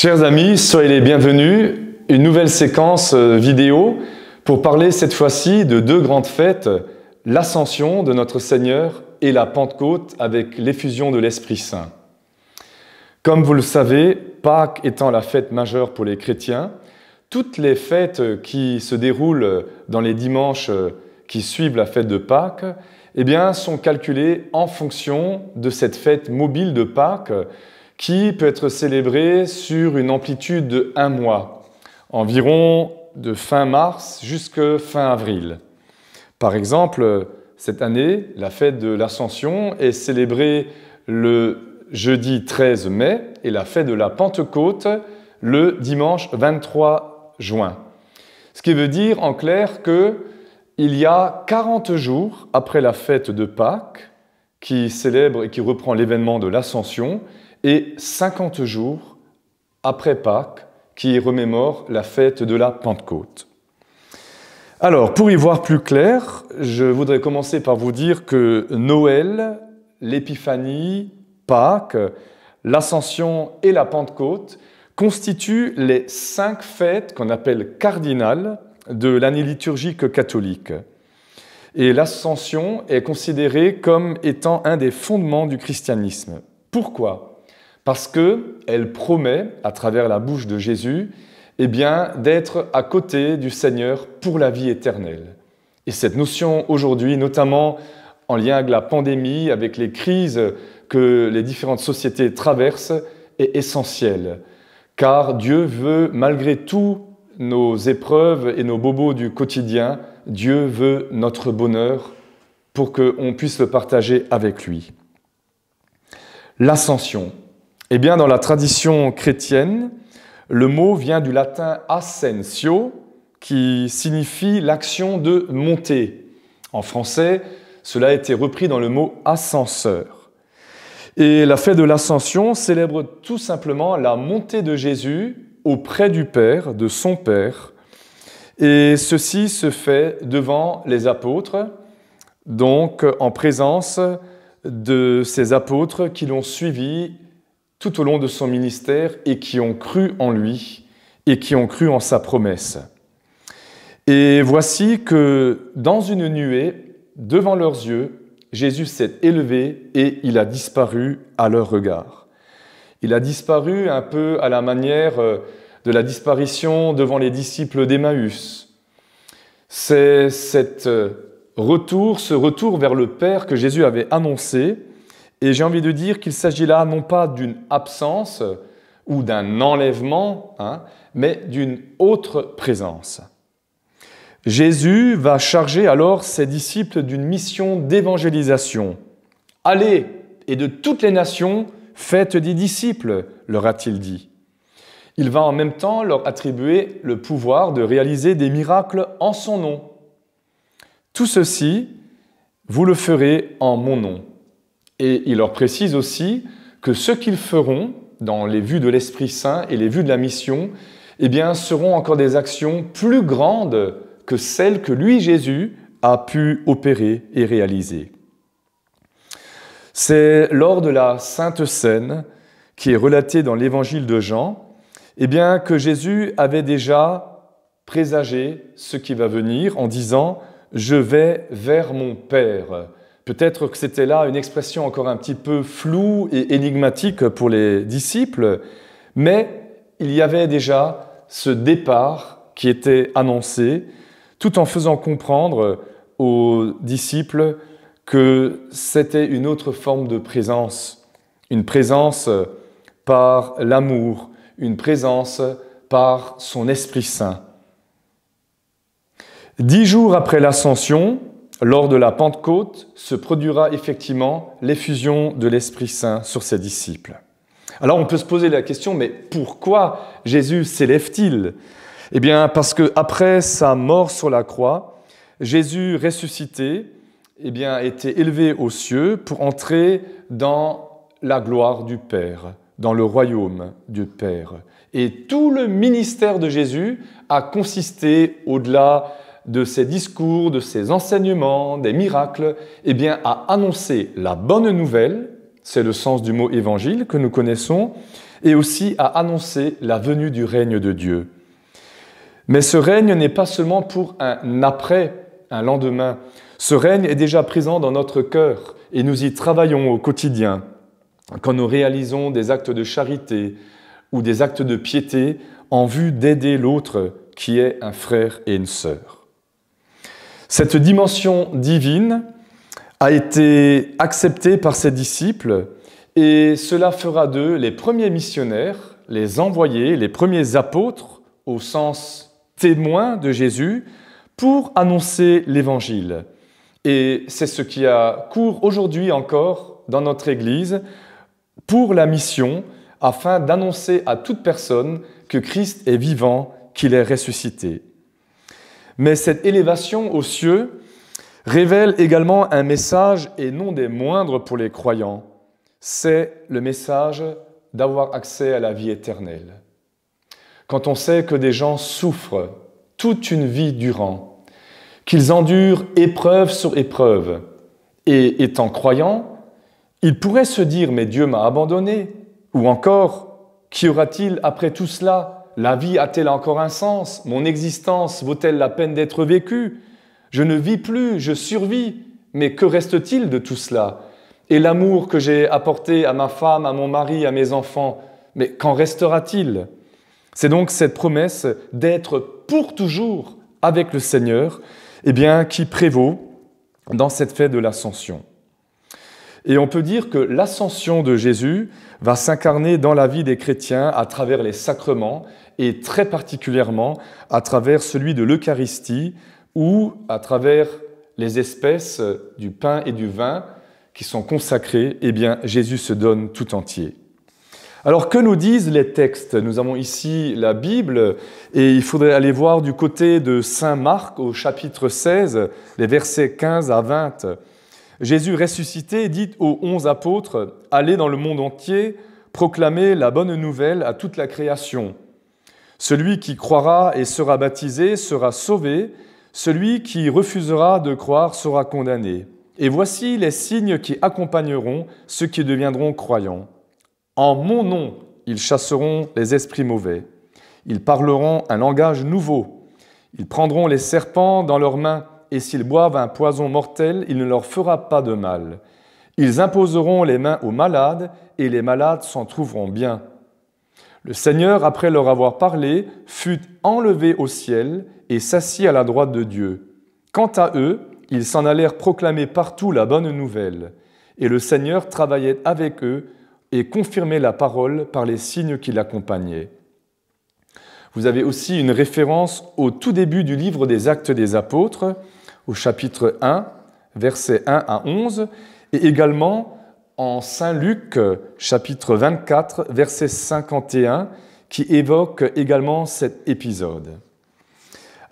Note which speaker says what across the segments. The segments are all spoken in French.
Speaker 1: Chers amis, soyez les bienvenus. Une nouvelle séquence euh, vidéo pour parler cette fois-ci de deux grandes fêtes, l'ascension de notre Seigneur et la Pentecôte avec l'effusion de l'Esprit Saint. Comme vous le savez, Pâques étant la fête majeure pour les chrétiens, toutes les fêtes qui se déroulent dans les dimanches qui suivent la fête de Pâques, eh bien, sont calculées en fonction de cette fête mobile de Pâques qui peut être célébré sur une amplitude de un mois, environ de fin mars jusqu'à fin avril. Par exemple, cette année, la fête de l'Ascension est célébrée le jeudi 13 mai et la fête de la Pentecôte le dimanche 23 juin. Ce qui veut dire en clair que il y a 40 jours après la fête de Pâques, qui célèbre et qui reprend l'événement de l'Ascension, et 50 jours après Pâques, qui remémore la fête de la Pentecôte. Alors, pour y voir plus clair, je voudrais commencer par vous dire que Noël, l'Épiphanie, Pâques, l'Ascension et la Pentecôte constituent les cinq fêtes qu'on appelle cardinales de l'année liturgique catholique. Et l'Ascension est considérée comme étant un des fondements du christianisme. Pourquoi parce qu'elle promet, à travers la bouche de Jésus, eh bien, d'être à côté du Seigneur pour la vie éternelle. Et cette notion aujourd'hui, notamment en lien avec la pandémie, avec les crises que les différentes sociétés traversent, est essentielle. Car Dieu veut, malgré tous nos épreuves et nos bobos du quotidien, Dieu veut notre bonheur pour qu'on puisse le partager avec lui. L'ascension, eh bien, dans la tradition chrétienne, le mot vient du latin ascensio, qui signifie l'action de monter. En français, cela a été repris dans le mot ascenseur. Et la fête de l'ascension célèbre tout simplement la montée de Jésus auprès du Père, de son Père. Et ceci se fait devant les apôtres, donc en présence de ces apôtres qui l'ont suivi tout au long de son ministère et qui ont cru en lui et qui ont cru en sa promesse. Et voici que dans une nuée, devant leurs yeux, Jésus s'est élevé et il a disparu à leur regard. Il a disparu un peu à la manière euh, de la disparition devant les disciples d'Emmaüs. C'est cet euh, retour, ce retour vers le Père que Jésus avait annoncé, et j'ai envie de dire qu'il s'agit là non pas d'une absence ou d'un enlèvement, hein, mais d'une autre présence. Jésus va charger alors ses disciples d'une mission d'évangélisation. Allez et de toutes les nations, faites des disciples, leur a-t-il dit. Il va en même temps leur attribuer le pouvoir de réaliser des miracles en son nom. Tout ceci, vous le ferez en mon nom. Et il leur précise aussi que ce qu'ils feront dans les vues de l'Esprit Saint et les vues de la mission, eh bien, seront encore des actions plus grandes que celles que lui, Jésus, a pu opérer et réaliser. C'est lors de la Sainte Scène qui est relatée dans l'Évangile de Jean, eh bien, que Jésus avait déjà présagé ce qui va venir en disant ⁇ Je vais vers mon Père ⁇ Peut-être que c'était là une expression encore un petit peu floue et énigmatique pour les disciples, mais il y avait déjà ce départ qui était annoncé, tout en faisant comprendre aux disciples que c'était une autre forme de présence, une présence par l'amour, une présence par son Esprit Saint. Dix jours après l'ascension, lors de la Pentecôte se produira effectivement l'effusion de l'Esprit Saint sur ses disciples. Alors on peut se poser la question, mais pourquoi Jésus s'élève-t-il Eh bien parce que après sa mort sur la croix, Jésus ressuscité eh bien, a été élevé aux cieux pour entrer dans la gloire du Père, dans le royaume du Père. Et tout le ministère de Jésus a consisté au-delà de ses discours, de ses enseignements, des miracles, eh bien, à annoncer la bonne nouvelle, c'est le sens du mot évangile que nous connaissons, et aussi à annoncer la venue du règne de Dieu. Mais ce règne n'est pas seulement pour un après, un lendemain. Ce règne est déjà présent dans notre cœur et nous y travaillons au quotidien. Quand nous réalisons des actes de charité ou des actes de piété en vue d'aider l'autre qui est un frère et une sœur. Cette dimension divine a été acceptée par ses disciples et cela fera d'eux les premiers missionnaires, les envoyés, les premiers apôtres au sens témoin de Jésus pour annoncer l'Évangile. Et c'est ce qui a cours aujourd'hui encore dans notre Église pour la mission afin d'annoncer à toute personne que Christ est vivant, qu'il est ressuscité. Mais cette élévation aux cieux révèle également un message, et non des moindres pour les croyants, c'est le message d'avoir accès à la vie éternelle. Quand on sait que des gens souffrent toute une vie durant, qu'ils endurent épreuve sur épreuve, et étant croyants, ils pourraient se dire, mais Dieu m'a abandonné, ou encore, qu'y aura-t-il après tout cela la vie a-t-elle encore un sens Mon existence vaut-elle la peine d'être vécue Je ne vis plus, je survis, mais que reste-t-il de tout cela Et l'amour que j'ai apporté à ma femme, à mon mari, à mes enfants, mais qu'en restera-t-il C'est donc cette promesse d'être pour toujours avec le Seigneur, eh bien, qui prévaut dans cette fête de l'Ascension. Et on peut dire que l'ascension de Jésus va s'incarner dans la vie des chrétiens à travers les sacrements et très particulièrement à travers celui de l'Eucharistie ou à travers les espèces du pain et du vin qui sont consacrées, eh bien Jésus se donne tout entier. Alors que nous disent les textes Nous avons ici la Bible et il faudrait aller voir du côté de Saint Marc au chapitre 16, les versets 15 à 20. Jésus ressuscité dit aux onze apôtres, Allez dans le monde entier, proclamez la bonne nouvelle à toute la création. Celui qui croira et sera baptisé sera sauvé, celui qui refusera de croire sera condamné. Et voici les signes qui accompagneront ceux qui deviendront croyants. En mon nom, ils chasseront les esprits mauvais. Ils parleront un langage nouveau. Ils prendront les serpents dans leurs mains et s'ils boivent un poison mortel, il ne leur fera pas de mal. Ils imposeront les mains aux malades, et les malades s'en trouveront bien. Le Seigneur, après leur avoir parlé, fut enlevé au ciel et s'assit à la droite de Dieu. Quant à eux, ils s'en allèrent proclamer partout la bonne nouvelle. Et le Seigneur travaillait avec eux et confirmait la parole par les signes qui l'accompagnaient. Vous avez aussi une référence au tout début du livre des actes des apôtres, au chapitre 1, versets 1 à 11, et également en Saint Luc, chapitre 24, verset 51, qui évoque également cet épisode.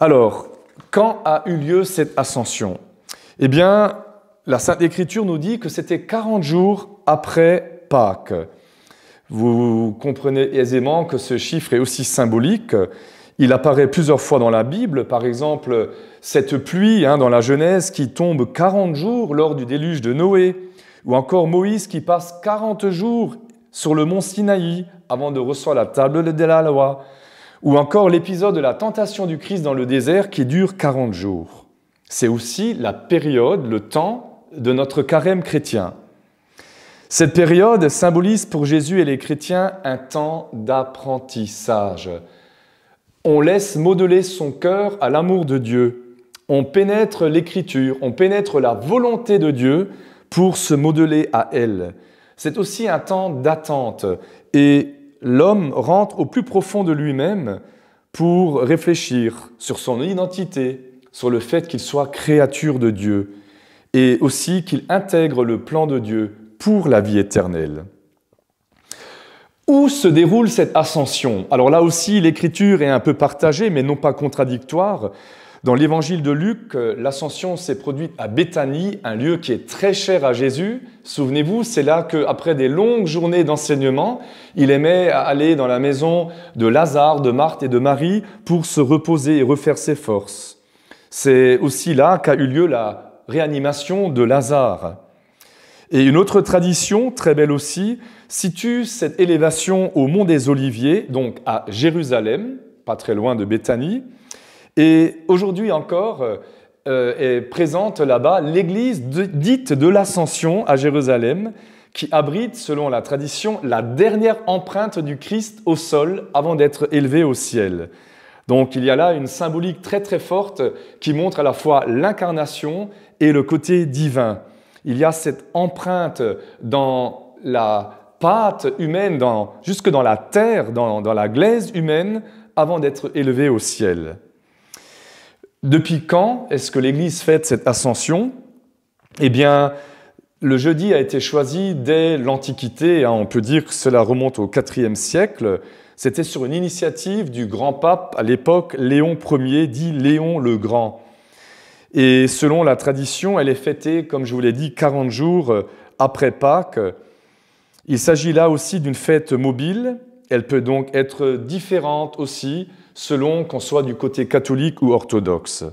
Speaker 1: Alors, quand a eu lieu cette ascension Eh bien, la Sainte Écriture nous dit que c'était 40 jours après Pâques. Vous comprenez aisément que ce chiffre est aussi symbolique. Il apparaît plusieurs fois dans la Bible, par exemple cette pluie hein, dans la Genèse qui tombe 40 jours lors du déluge de Noé, ou encore Moïse qui passe 40 jours sur le mont Sinaï avant de recevoir la table de la loi, ou encore l'épisode de la tentation du Christ dans le désert qui dure 40 jours. C'est aussi la période, le temps de notre carême chrétien. Cette période symbolise pour Jésus et les chrétiens un temps d'apprentissage, on laisse modeler son cœur à l'amour de Dieu. On pénètre l'écriture, on pénètre la volonté de Dieu pour se modeler à elle. C'est aussi un temps d'attente et l'homme rentre au plus profond de lui-même pour réfléchir sur son identité, sur le fait qu'il soit créature de Dieu et aussi qu'il intègre le plan de Dieu pour la vie éternelle. Où se déroule cette ascension Alors là aussi, l'écriture est un peu partagée, mais non pas contradictoire. Dans l'évangile de Luc, euh, l'ascension s'est produite à Béthanie, un lieu qui est très cher à Jésus. Souvenez-vous, c'est là qu'après des longues journées d'enseignement, il aimait aller dans la maison de Lazare, de Marthe et de Marie pour se reposer et refaire ses forces. C'est aussi là qu'a eu lieu la réanimation de Lazare. Et une autre tradition, très belle aussi, situe cette élévation au mont des Oliviers, donc à Jérusalem, pas très loin de Béthanie. Et aujourd'hui encore, euh, est présente là-bas l'église dite de l'Ascension à Jérusalem, qui abrite, selon la tradition, la dernière empreinte du Christ au sol avant d'être élevé au ciel. Donc il y a là une symbolique très très forte qui montre à la fois l'incarnation et le côté divin. Il y a cette empreinte dans la pâte humaine, jusque dans la terre, dans, la glaise humaine, avant d'être élevée au ciel. Depuis quand est-ce que l'Église fête cette ascension Eh bien, le jeudi a été choisi dès l'Antiquité, on peut dire que cela remonte au IVe siècle. C'était sur une initiative du grand pape à l'époque, Léon Ier, dit Léon le Grand. Et selon la tradition, elle est fêtée, comme je vous l'ai dit, 40 jours euh, après Pâques. Il s'agit là aussi d'une fête mobile. Elle peut donc être différente aussi selon qu'on soit du côté catholique ou orthodoxe.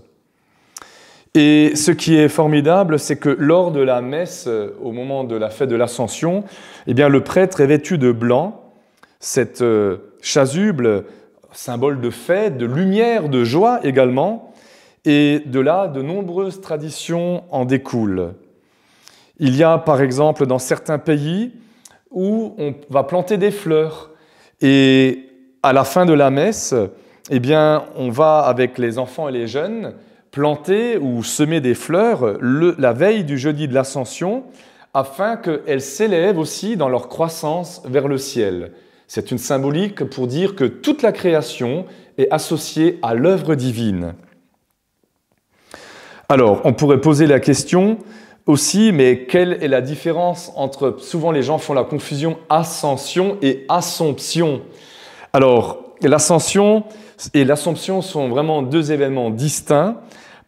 Speaker 1: Et ce qui est formidable, c'est que lors de la messe, euh, au moment de la fête de l'Ascension, eh bien, le prêtre est vêtu de blanc. Cette euh, chasuble, symbole de fête, de lumière, de joie également, et de là, de nombreuses traditions en découlent. Il y a par exemple dans certains pays où on va planter des fleurs et à la fin de la messe, eh bien, on va avec les enfants et les jeunes planter ou semer des fleurs la veille du jeudi de l'Ascension afin qu'elles s'élèvent aussi dans leur croissance vers le ciel. C'est une symbolique pour dire que toute la création est associée à l'œuvre divine. Alors, on pourrait poser la question aussi, mais quelle est la différence entre, souvent les gens font la confusion ascension et assomption. Alors, l'ascension et l'assomption sont vraiment deux événements distincts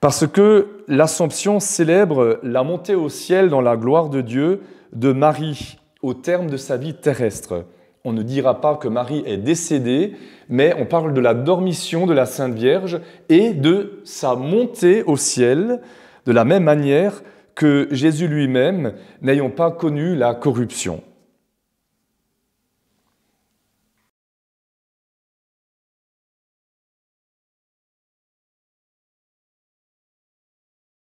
Speaker 1: parce que l'assomption célèbre la montée au ciel dans la gloire de Dieu de Marie au terme de sa vie terrestre on ne dira pas que Marie est décédée, mais on parle de la dormition de la Sainte Vierge et de sa montée au ciel, de la même manière que Jésus lui-même, n'ayant pas connu la corruption.